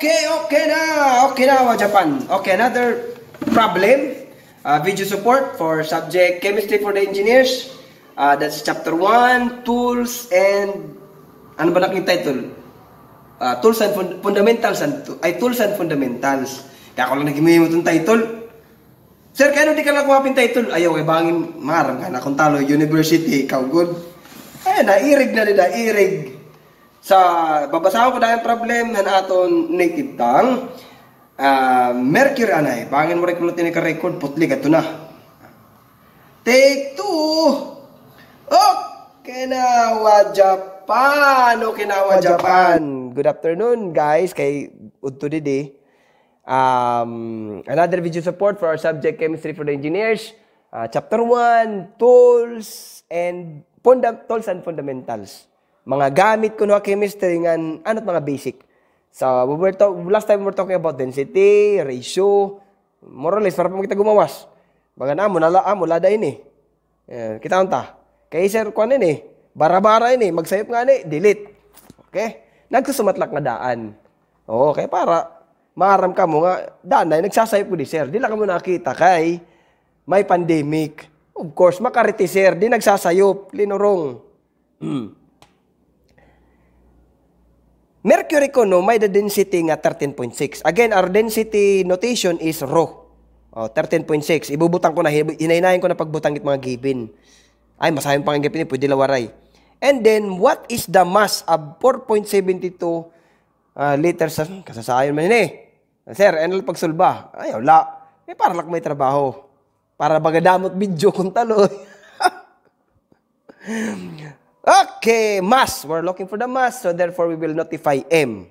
Okay, okay na. Okay na, oh, Japan. Okay, another problem. Uh, video support for subject chemistry for the engineers. Uh, that's chapter 1, tools and... Ano ba naking title? Uh, tools and fund fundamentals and ay tools and fundamentals. Kaya ko lang nagimimo itong title. Sir, kaya di ka lang kuhapin title? Ayaw, kay eh, bangin, marang ka na kung talo, university, ikaw good. Eh, nairig na nila, irig. Sa babasahon ko dahil problem na aton native tang uh, ah, Mercury anay bangin mo record ni ka record putli kadto na. Take two. Okay na wa Japan. Okay na wa Japan. Good afternoon guys kay Udto Didi. Um, another video support for our subject chemistry for the engineers. Uh, chapter 1, tools and funda- tools and fundamentals mga gamit kuno chemistry nga anot mga basic. So, we were talk, last time we were talking about density, ratio, more or less, para pa kita gumawas. Baga na, mula, ah, mula da ini. Eh, kita unta. Kay sir, kuan ini, bara-bara ini, magsayop nga ni, delete. Okay? Nagsusumatlak nga daan. Oo, kay para, maaram ka mo nga, danay, nagsasayop ko di sir. Di lang ka mo nakita kay may pandemic. Of course, makariti sir, di nagsasayop, linurong. Mercury ko, no, may the density nga 13.6. Again, our density notation is rho. Oh, 13.6. Ibubutang ko na, hinainayin ko na pagbutang pagbutangit mga given. Ay, masayang pang gipin, pwede lawaray. And then, what is the mass of 4.72 uh, ah, liters? Kasasayon man eh. Sir, ano pagsulba? Ay, wala. Eh, para lang may trabaho. Para bagadamot video kung taloy. Okay, mass. We're looking for the mass. So therefore, we will notify M.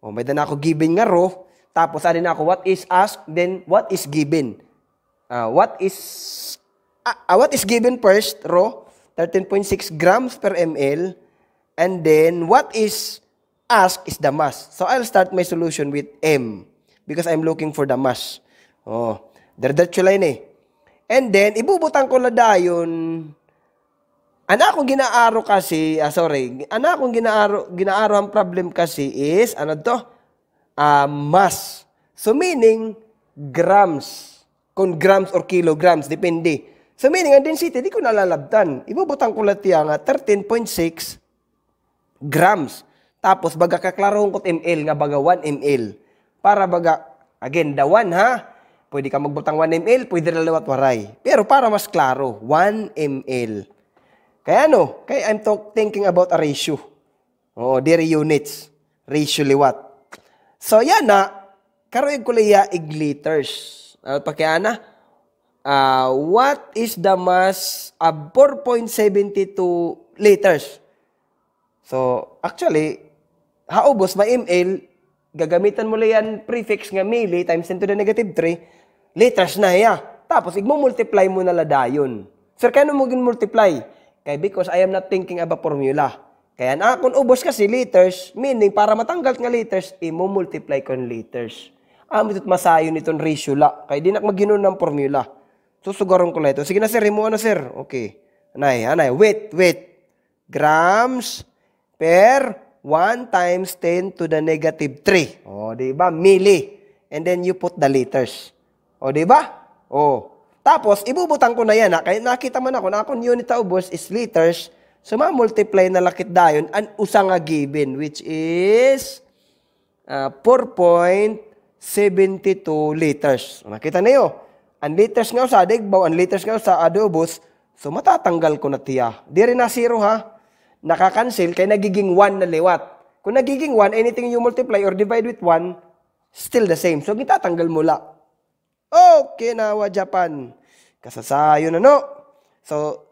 O, oh, may na ako given nga ro. Tapos, na ako, what is asked, then what is given. Uh, what is uh, what is given first, ro? 13.6 grams per ml. And then, what is asked is the mass. So, I'll start my solution with M because I'm looking for the mass. Oh, diretso line eh. And then, ibubutan ko na dayon Ana akong ginaaro kasi, ah, sorry, ana akong ginaaro, ginaaro ang problem kasi is, ano to? Uh, mass. So meaning, grams. Kung grams or kilograms, depende. So meaning, ang density, di ko nalalabtan. Ibubutang ko lang nga, 13.6 grams. Tapos, baga kaklarong kot ml, nga baga 1 ml. Para baga, again, the 1 ha? Pwede ka magbutang 1 ml, pwede na lawat waray. Pero para mas klaro, 1 ml. Kaya ano? Kaya I'm talk, thinking about a ratio. Oo, dire units. Ratio liwat. So, yan na. Karoy ko liya ig liters. Ano Uh, what is the mass of 4.72 liters? So, actually, haubos ma ml, gagamitan mo liyan prefix nga mili times 10 to the negative 3, liters na iya. Tapos, igmo-multiply mo na ladayon. Sir, kano mo gin-multiply? Kay because I am not thinking about formula. Kaya na kung ubos kasi liters, meaning para matanggal nga liters, i-multiply kon liters. Amo ah, ito't masayo ratio la. Kaya di nak maginon ng formula. Susugaron ko na ito. Sige na sir, imo na sir. Okay. Anay, anay. Wait, wait. Grams per 1 times 10 to the negative 3. O, di ba? Mili. And then you put the liters. O, di ba? O. Tapos, ibubutang ko na yan. Ha? Kaya nakita man ako na akong unit ubos is liters. So, ma-multiply na lakit dayon ang usa nga given, which is uh, ah, 4.72 liters. Nakita niyo? Ang liters nga usa, digbaw, ang liters nga sa adobos, So, matatanggal ko na tiya. Di rin na zero, ha? Nakakancel, kaya nagiging 1 na liwat. Kung nagiging 1, anything you multiply or divide with 1, still the same. So, gitatanggal mo la. Okinawa, Japan. Kasasayo na no. So,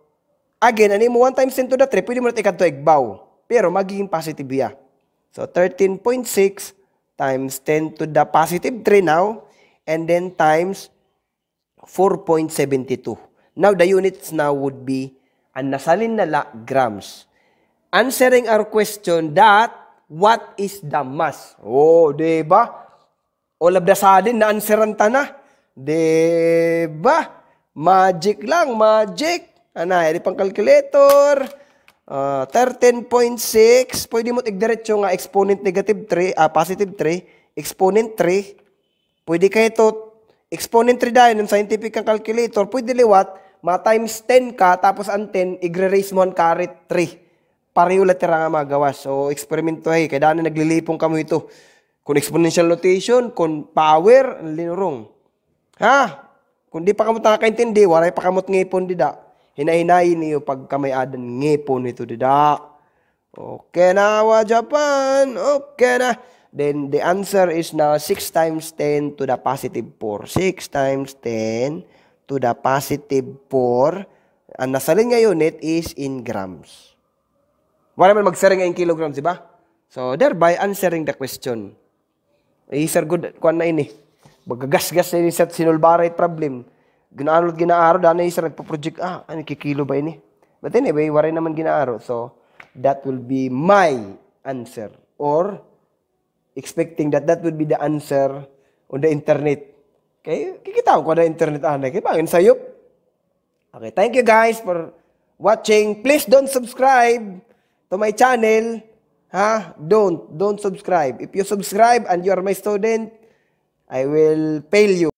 again, ano mo one time send to the trip, pwede mo natin ikad Egbaw. Pero magiging positive ya. So, 13.6 times 10 to the positive 3 now. And then times 4.72. Now, the units now would be ang nasalin na la, grams. Answering our question that, what is the mass? Oh, di ba? All of the sudden, na-answeranta na. 'Di ba? Magic lang, magic. Ana, edi pang calculator. Uh, ah, 13.6, pwede mo tigdiretso nga exponent negative 3, ah, positive 3, exponent 3. Pwede kayo ito, exponent 3 dahil ng scientific calculator, pwede liwat, ma times 10 ka, tapos ang 10, igre-raise mo ang carrot 3. Pareho latira nga magawa. So, eksperimento ay, kaya na naglilipong kamo ito. Kung exponential notation, kung power, linurong. Ha? Kung di pa kamot nakakaintindi, waray pa kamot ngipon dida. Hinahinayin niyo pag adan ngipon ito dida. Okay na wa Japan. Okay na. Then the answer is now 6 times 10 to the positive 4. 6 times 10 to the positive 4. Ang nasalin linya unit is in grams. Wala man magsering in kilograms, di ba? So, thereby answering the question. Eh, sir, good. Kuan na ini. Eh magagasgas na sa sinulbaray problem. Ginaanod ginaaro dana isa nagpo-project ah ano kikilo ba ini? Eh? But anyway, waray naman ginaaro. So that will be my answer or expecting that that would be the answer on the internet. Okay? Kikita ko na internet ana ah, kay bangin sayop. Okay, thank you guys for watching. Please don't subscribe to my channel. Ha? Don't. Don't subscribe. If you subscribe and you are my student, I will fail you.